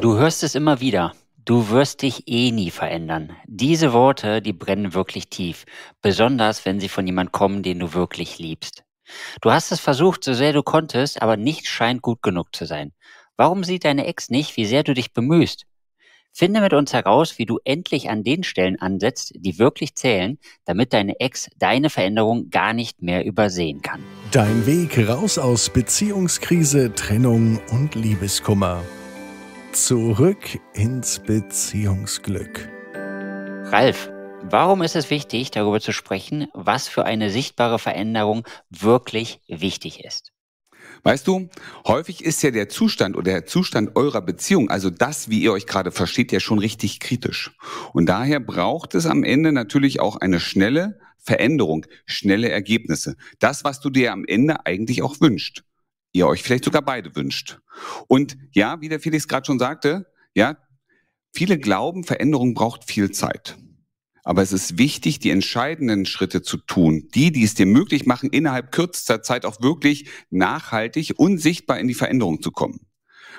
Du hörst es immer wieder. Du wirst dich eh nie verändern. Diese Worte, die brennen wirklich tief, besonders wenn sie von jemand kommen, den du wirklich liebst. Du hast es versucht, so sehr du konntest, aber nichts scheint gut genug zu sein. Warum sieht deine Ex nicht, wie sehr du dich bemühst? Finde mit uns heraus, wie du endlich an den Stellen ansetzt, die wirklich zählen, damit deine Ex deine Veränderung gar nicht mehr übersehen kann. Dein Weg raus aus Beziehungskrise, Trennung und Liebeskummer. Zurück ins Beziehungsglück. Ralf, warum ist es wichtig, darüber zu sprechen, was für eine sichtbare Veränderung wirklich wichtig ist? Weißt du, häufig ist ja der Zustand oder der Zustand eurer Beziehung, also das, wie ihr euch gerade versteht, ja schon richtig kritisch. Und daher braucht es am Ende natürlich auch eine schnelle Veränderung, schnelle Ergebnisse. Das, was du dir am Ende eigentlich auch wünschst ihr euch vielleicht sogar beide wünscht. Und ja, wie der Felix gerade schon sagte, ja, viele glauben, Veränderung braucht viel Zeit. Aber es ist wichtig, die entscheidenden Schritte zu tun, die, die es dir möglich machen, innerhalb kürzester Zeit auch wirklich nachhaltig und sichtbar in die Veränderung zu kommen.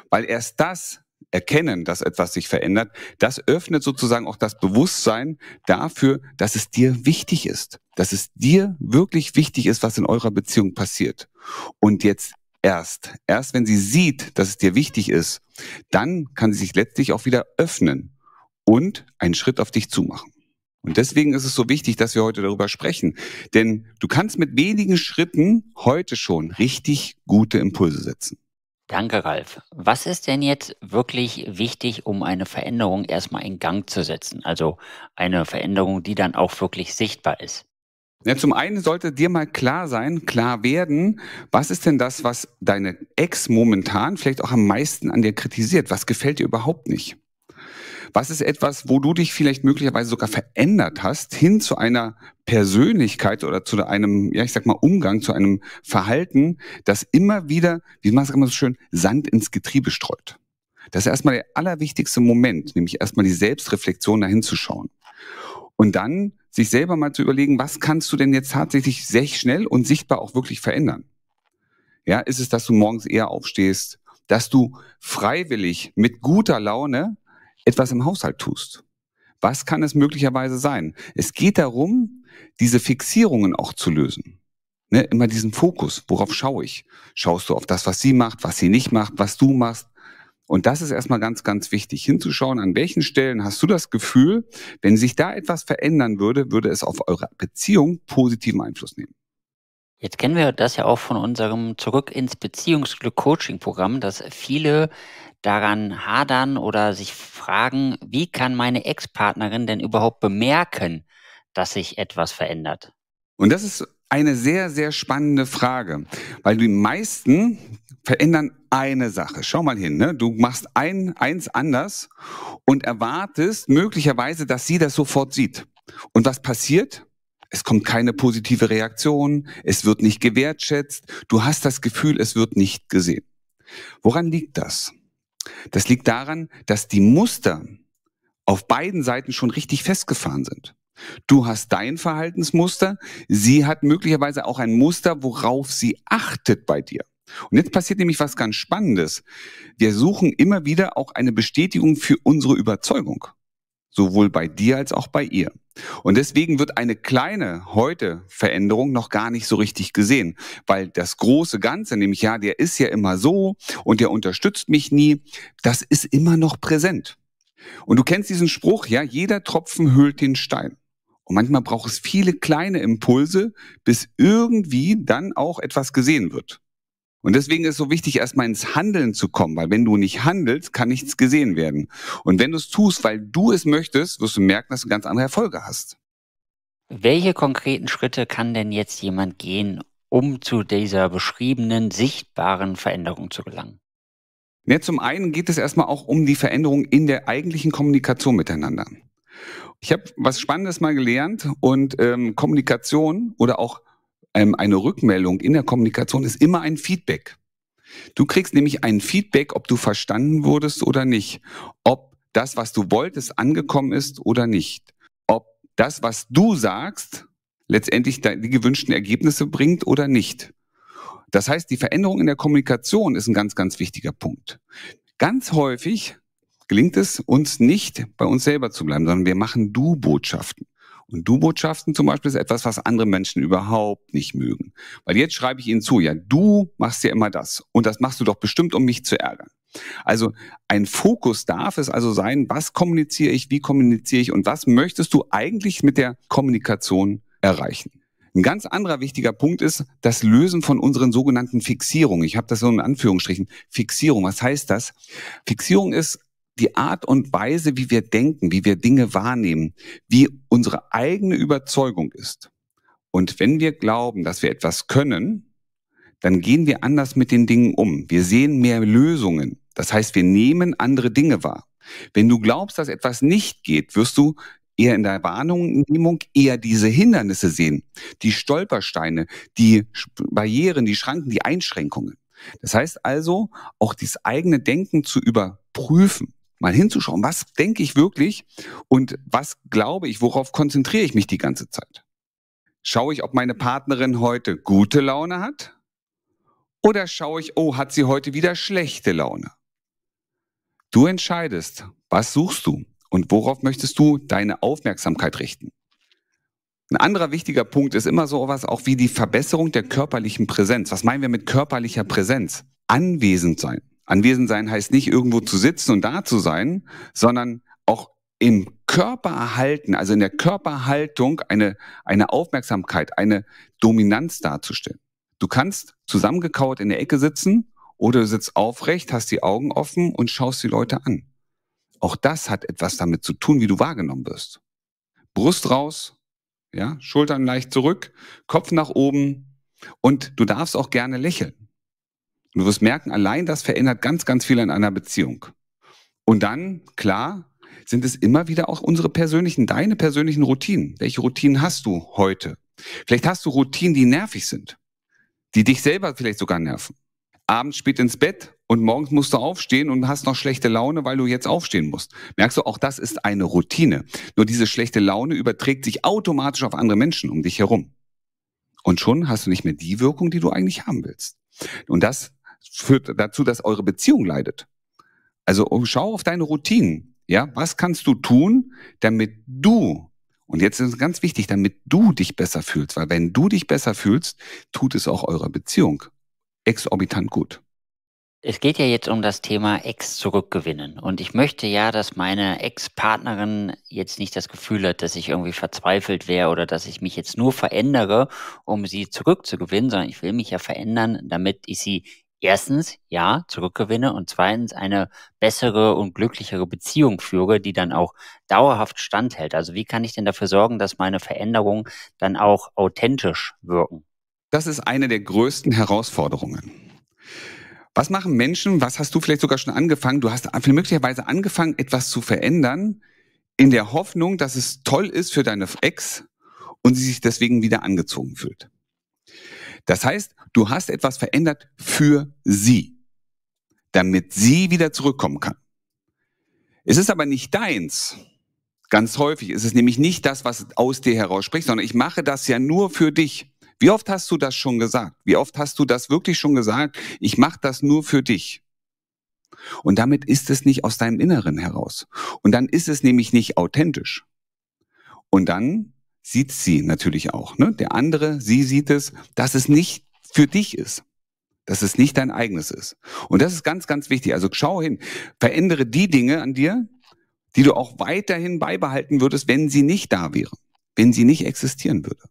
Weil erst das Erkennen, dass etwas sich verändert, das öffnet sozusagen auch das Bewusstsein dafür, dass es dir wichtig ist, dass es dir wirklich wichtig ist, was in eurer Beziehung passiert. Und jetzt erst. Erst wenn sie sieht, dass es dir wichtig ist, dann kann sie sich letztlich auch wieder öffnen und einen Schritt auf dich zumachen. Und deswegen ist es so wichtig, dass wir heute darüber sprechen. Denn du kannst mit wenigen Schritten heute schon richtig gute Impulse setzen. Danke, Ralf. Was ist denn jetzt wirklich wichtig, um eine Veränderung erstmal in Gang zu setzen? Also eine Veränderung, die dann auch wirklich sichtbar ist. Ja, zum einen sollte dir mal klar sein, klar werden, was ist denn das, was deine Ex momentan vielleicht auch am meisten an dir kritisiert? Was gefällt dir überhaupt nicht? Was ist etwas, wo du dich vielleicht möglicherweise sogar verändert hast, hin zu einer Persönlichkeit oder zu einem, ja, ich sag mal, Umgang, zu einem Verhalten, das immer wieder, wie man sagt, immer so schön, Sand ins Getriebe streut? Das ist erstmal der allerwichtigste Moment, nämlich erstmal die Selbstreflexion dahin zu schauen. Und dann sich selber mal zu überlegen, was kannst du denn jetzt tatsächlich sehr schnell und sichtbar auch wirklich verändern? Ja, ist es, dass du morgens eher aufstehst, dass du freiwillig mit guter Laune etwas im Haushalt tust? Was kann es möglicherweise sein? Es geht darum, diese Fixierungen auch zu lösen. Ne, immer diesen Fokus, worauf schaue ich? Schaust du auf das, was sie macht, was sie nicht macht, was du machst, und das ist erstmal ganz, ganz wichtig, hinzuschauen, an welchen Stellen hast du das Gefühl, wenn sich da etwas verändern würde, würde es auf eure Beziehung positiven Einfluss nehmen. Jetzt kennen wir das ja auch von unserem Zurück ins Beziehungsglück Coaching Programm, dass viele daran hadern oder sich fragen, wie kann meine Ex-Partnerin denn überhaupt bemerken, dass sich etwas verändert? Und das ist eine sehr, sehr spannende Frage, weil die meisten verändern eine Sache. Schau mal hin, ne? du machst ein, eins anders und erwartest möglicherweise, dass sie das sofort sieht. Und was passiert? Es kommt keine positive Reaktion, es wird nicht gewertschätzt, du hast das Gefühl, es wird nicht gesehen. Woran liegt das? Das liegt daran, dass die Muster auf beiden Seiten schon richtig festgefahren sind. Du hast dein Verhaltensmuster, sie hat möglicherweise auch ein Muster, worauf sie achtet bei dir. Und jetzt passiert nämlich was ganz Spannendes. Wir suchen immer wieder auch eine Bestätigung für unsere Überzeugung. Sowohl bei dir als auch bei ihr. Und deswegen wird eine kleine heute Veränderung noch gar nicht so richtig gesehen, weil das große Ganze, nämlich ja, der ist ja immer so und der unterstützt mich nie, das ist immer noch präsent. Und du kennst diesen Spruch, ja, jeder Tropfen hüllt den Stein. Und manchmal braucht es viele kleine Impulse, bis irgendwie dann auch etwas gesehen wird. Und deswegen ist es so wichtig, erstmal ins Handeln zu kommen, weil wenn du nicht handelst, kann nichts gesehen werden. Und wenn du es tust, weil du es möchtest, wirst du merken, dass du ganz andere Erfolge hast. Welche konkreten Schritte kann denn jetzt jemand gehen, um zu dieser beschriebenen, sichtbaren Veränderung zu gelangen? Ja, zum einen geht es erstmal auch um die Veränderung in der eigentlichen Kommunikation miteinander. Ich habe was Spannendes mal gelernt und ähm, Kommunikation oder auch ähm, eine Rückmeldung in der Kommunikation ist immer ein Feedback. Du kriegst nämlich ein Feedback, ob du verstanden wurdest oder nicht, ob das, was du wolltest, angekommen ist oder nicht, ob das, was du sagst, letztendlich die gewünschten Ergebnisse bringt oder nicht. Das heißt, die Veränderung in der Kommunikation ist ein ganz, ganz wichtiger Punkt. Ganz häufig gelingt es uns nicht, bei uns selber zu bleiben, sondern wir machen Du-Botschaften. Und Du-Botschaften zum Beispiel ist etwas, was andere Menschen überhaupt nicht mögen. Weil jetzt schreibe ich ihnen zu, ja, du machst ja immer das. Und das machst du doch bestimmt, um mich zu ärgern. Also ein Fokus darf es also sein, was kommuniziere ich, wie kommuniziere ich und was möchtest du eigentlich mit der Kommunikation erreichen. Ein ganz anderer wichtiger Punkt ist das Lösen von unseren sogenannten Fixierungen. Ich habe das so in Anführungsstrichen. Fixierung, was heißt das? Fixierung ist die Art und Weise, wie wir denken, wie wir Dinge wahrnehmen, wie unsere eigene Überzeugung ist. Und wenn wir glauben, dass wir etwas können, dann gehen wir anders mit den Dingen um. Wir sehen mehr Lösungen. Das heißt, wir nehmen andere Dinge wahr. Wenn du glaubst, dass etwas nicht geht, wirst du eher in der Warnung, eher diese Hindernisse sehen, die Stolpersteine, die Barrieren, die Schranken, die Einschränkungen. Das heißt also, auch das eigene Denken zu überprüfen, mal hinzuschauen, was denke ich wirklich und was glaube ich, worauf konzentriere ich mich die ganze Zeit. Schaue ich, ob meine Partnerin heute gute Laune hat oder schaue ich, oh, hat sie heute wieder schlechte Laune. Du entscheidest, was suchst du und worauf möchtest du deine Aufmerksamkeit richten. Ein anderer wichtiger Punkt ist immer sowas auch wie die Verbesserung der körperlichen Präsenz. Was meinen wir mit körperlicher Präsenz? Anwesend sein. Anwesend sein heißt nicht irgendwo zu sitzen und da zu sein, sondern auch im Körper erhalten, also in der Körperhaltung eine, eine Aufmerksamkeit, eine Dominanz darzustellen. Du kannst zusammengekaut in der Ecke sitzen oder du sitzt aufrecht, hast die Augen offen und schaust die Leute an. Auch das hat etwas damit zu tun, wie du wahrgenommen wirst. Brust raus, ja, Schultern leicht zurück, Kopf nach oben und du darfst auch gerne lächeln. Und Du wirst merken, allein das verändert ganz, ganz viel an einer Beziehung. Und dann, klar, sind es immer wieder auch unsere persönlichen, deine persönlichen Routinen. Welche Routinen hast du heute? Vielleicht hast du Routinen, die nervig sind, die dich selber vielleicht sogar nerven. Abends spät ins Bett und morgens musst du aufstehen und hast noch schlechte Laune, weil du jetzt aufstehen musst. Merkst du, auch das ist eine Routine. Nur diese schlechte Laune überträgt sich automatisch auf andere Menschen um dich herum. Und schon hast du nicht mehr die Wirkung, die du eigentlich haben willst. Und das führt dazu, dass eure Beziehung leidet. Also oh, schau auf deine Routinen. Ja, was kannst du tun, damit du und jetzt ist es ganz wichtig, damit du dich besser fühlst, weil wenn du dich besser fühlst, tut es auch eurer Beziehung exorbitant gut. Es geht ja jetzt um das Thema Ex zurückgewinnen. Und ich möchte ja, dass meine Ex-Partnerin jetzt nicht das Gefühl hat, dass ich irgendwie verzweifelt wäre oder dass ich mich jetzt nur verändere, um sie zurückzugewinnen, sondern ich will mich ja verändern, damit ich sie erstens, ja, zurückgewinne und zweitens eine bessere und glücklichere Beziehung führe, die dann auch dauerhaft standhält. Also wie kann ich denn dafür sorgen, dass meine Veränderungen dann auch authentisch wirken? Das ist eine der größten Herausforderungen. Was machen Menschen? Was hast du vielleicht sogar schon angefangen? Du hast möglicherweise angefangen, etwas zu verändern, in der Hoffnung, dass es toll ist für deine Ex und sie sich deswegen wieder angezogen fühlt. Das heißt, Du hast etwas verändert für sie, damit sie wieder zurückkommen kann. Es ist aber nicht deins. Ganz häufig ist es nämlich nicht das, was aus dir heraus spricht, sondern ich mache das ja nur für dich. Wie oft hast du das schon gesagt? Wie oft hast du das wirklich schon gesagt? Ich mache das nur für dich. Und damit ist es nicht aus deinem Inneren heraus. Und dann ist es nämlich nicht authentisch. Und dann sieht sie natürlich auch. Ne? Der andere, sie sieht es, dass es nicht für dich ist. Dass es nicht dein eigenes ist. Und das ist ganz, ganz wichtig. Also schau hin, verändere die Dinge an dir, die du auch weiterhin beibehalten würdest, wenn sie nicht da wären, wenn sie nicht existieren würde.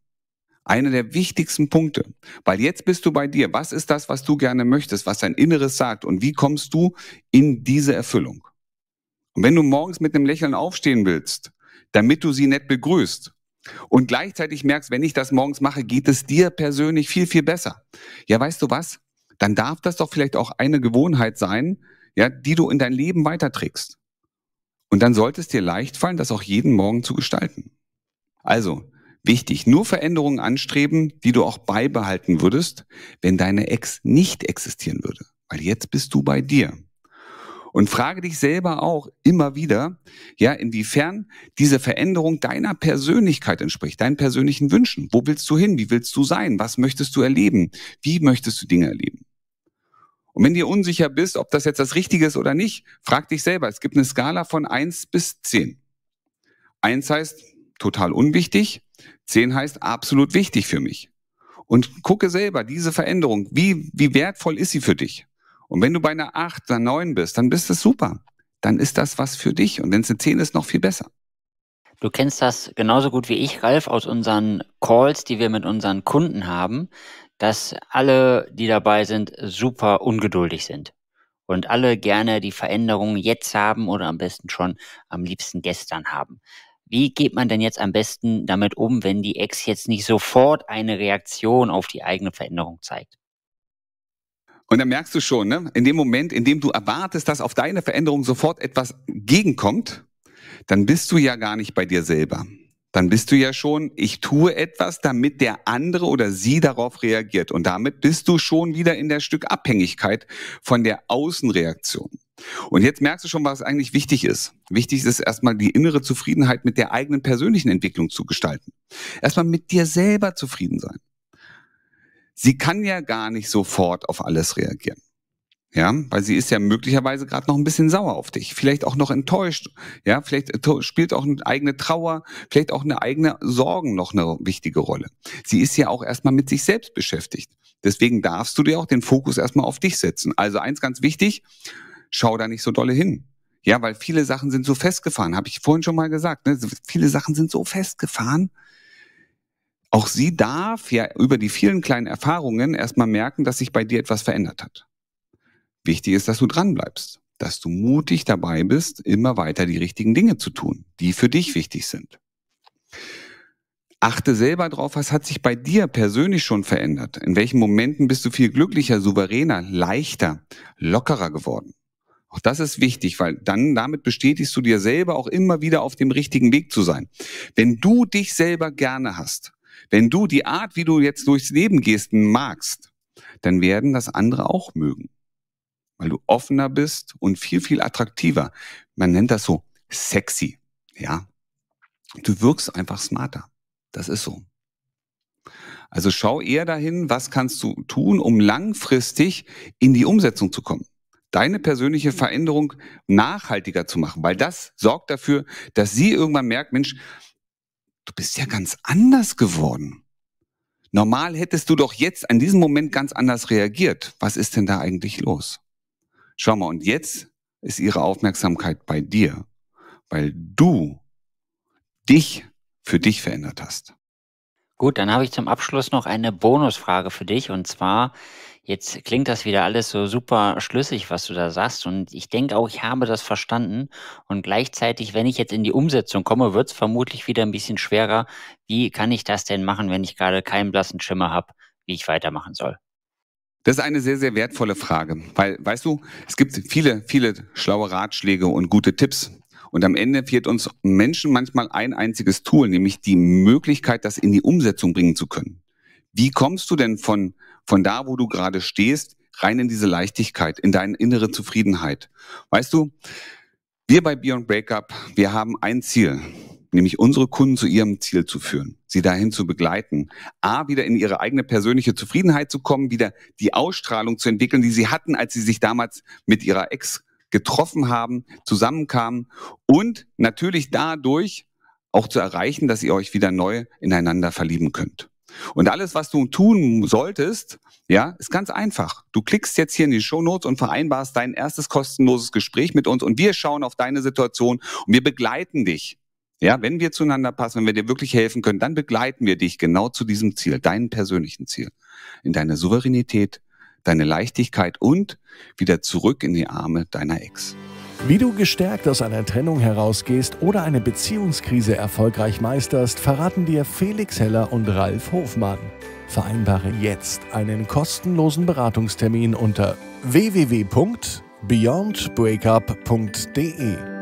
Einer der wichtigsten Punkte, weil jetzt bist du bei dir. Was ist das, was du gerne möchtest, was dein Inneres sagt und wie kommst du in diese Erfüllung? Und wenn du morgens mit einem Lächeln aufstehen willst, damit du sie nett begrüßt, und gleichzeitig merkst, wenn ich das morgens mache, geht es dir persönlich viel, viel besser. Ja, weißt du was? Dann darf das doch vielleicht auch eine Gewohnheit sein, ja, die du in dein Leben weiterträgst. Und dann sollte es dir leicht fallen, das auch jeden Morgen zu gestalten. Also, wichtig, nur Veränderungen anstreben, die du auch beibehalten würdest, wenn deine Ex nicht existieren würde. Weil jetzt bist du bei dir. Und frage dich selber auch immer wieder, ja, inwiefern diese Veränderung deiner Persönlichkeit entspricht, deinen persönlichen Wünschen. Wo willst du hin? Wie willst du sein? Was möchtest du erleben? Wie möchtest du Dinge erleben? Und wenn dir unsicher bist, ob das jetzt das Richtige ist oder nicht, frag dich selber. Es gibt eine Skala von eins bis zehn. Eins heißt total unwichtig, zehn heißt absolut wichtig für mich. Und gucke selber diese Veränderung. Wie, wie wertvoll ist sie für dich? Und wenn du bei einer 8, oder 9 bist, dann bist es super. Dann ist das was für dich. Und wenn es eine 10 ist, noch viel besser. Du kennst das genauso gut wie ich, Ralf, aus unseren Calls, die wir mit unseren Kunden haben, dass alle, die dabei sind, super ungeduldig sind. Und alle gerne die Veränderungen jetzt haben oder am besten schon am liebsten gestern haben. Wie geht man denn jetzt am besten damit um, wenn die Ex jetzt nicht sofort eine Reaktion auf die eigene Veränderung zeigt? Und dann merkst du schon, ne? in dem Moment, in dem du erwartest, dass auf deine Veränderung sofort etwas gegenkommt, dann bist du ja gar nicht bei dir selber. Dann bist du ja schon, ich tue etwas, damit der andere oder sie darauf reagiert. Und damit bist du schon wieder in der Stück Abhängigkeit von der Außenreaktion. Und jetzt merkst du schon, was eigentlich wichtig ist. Wichtig ist erstmal die innere Zufriedenheit mit der eigenen persönlichen Entwicklung zu gestalten. Erstmal mit dir selber zufrieden sein sie kann ja gar nicht sofort auf alles reagieren. Ja, weil sie ist ja möglicherweise gerade noch ein bisschen sauer auf dich, vielleicht auch noch enttäuscht, ja, vielleicht äh, spielt auch eine eigene Trauer, vielleicht auch eine eigene Sorgen noch eine wichtige Rolle. Sie ist ja auch erstmal mit sich selbst beschäftigt. Deswegen darfst du dir auch den Fokus erstmal auf dich setzen. Also eins ganz wichtig, schau da nicht so dolle hin. Ja, weil viele Sachen sind so festgefahren, habe ich vorhin schon mal gesagt. Ne? Viele Sachen sind so festgefahren, auch sie darf ja über die vielen kleinen Erfahrungen erstmal merken, dass sich bei dir etwas verändert hat. Wichtig ist, dass du dranbleibst, dass du mutig dabei bist, immer weiter die richtigen Dinge zu tun, die für dich wichtig sind. Achte selber drauf, was hat sich bei dir persönlich schon verändert? In welchen Momenten bist du viel glücklicher, souveräner, leichter, lockerer geworden? Auch das ist wichtig, weil dann damit bestätigst du dir selber auch immer wieder auf dem richtigen Weg zu sein. Wenn du dich selber gerne hast, wenn du die Art, wie du jetzt durchs Leben gehst, magst, dann werden das andere auch mögen. Weil du offener bist und viel, viel attraktiver. Man nennt das so sexy. Ja. Du wirkst einfach smarter. Das ist so. Also schau eher dahin, was kannst du tun, um langfristig in die Umsetzung zu kommen. Deine persönliche mhm. Veränderung nachhaltiger zu machen, weil das sorgt dafür, dass sie irgendwann merkt, Mensch, du bist ja ganz anders geworden. Normal hättest du doch jetzt an diesem Moment ganz anders reagiert. Was ist denn da eigentlich los? Schau mal, und jetzt ist ihre Aufmerksamkeit bei dir, weil du dich für dich verändert hast. Gut, dann habe ich zum Abschluss noch eine Bonusfrage für dich und zwar, Jetzt klingt das wieder alles so super schlüssig, was du da sagst. Und ich denke auch, ich habe das verstanden. Und gleichzeitig, wenn ich jetzt in die Umsetzung komme, wird es vermutlich wieder ein bisschen schwerer. Wie kann ich das denn machen, wenn ich gerade keinen blassen Schimmer habe, wie ich weitermachen soll? Das ist eine sehr, sehr wertvolle Frage, weil, weißt du, es gibt viele, viele schlaue Ratschläge und gute Tipps. Und am Ende fehlt uns Menschen manchmal ein einziges Tool, nämlich die Möglichkeit, das in die Umsetzung bringen zu können. Wie kommst du denn von von da, wo du gerade stehst, rein in diese Leichtigkeit, in deine innere Zufriedenheit. Weißt du, wir bei Beyond Breakup, wir haben ein Ziel, nämlich unsere Kunden zu ihrem Ziel zu führen, sie dahin zu begleiten, a, wieder in ihre eigene persönliche Zufriedenheit zu kommen, wieder die Ausstrahlung zu entwickeln, die sie hatten, als sie sich damals mit ihrer Ex getroffen haben, zusammenkamen und natürlich dadurch auch zu erreichen, dass ihr euch wieder neu ineinander verlieben könnt. Und alles, was du tun solltest, ja, ist ganz einfach. Du klickst jetzt hier in die Show Notes und vereinbarst dein erstes kostenloses Gespräch mit uns und wir schauen auf deine Situation und wir begleiten dich. Ja, wenn wir zueinander passen, wenn wir dir wirklich helfen können, dann begleiten wir dich genau zu diesem Ziel, deinem persönlichen Ziel, in deine Souveränität, deine Leichtigkeit und wieder zurück in die Arme deiner Ex. Wie du gestärkt aus einer Trennung herausgehst oder eine Beziehungskrise erfolgreich meisterst, verraten dir Felix Heller und Ralf Hofmann. Vereinbare jetzt einen kostenlosen Beratungstermin unter www.beyondbreakup.de.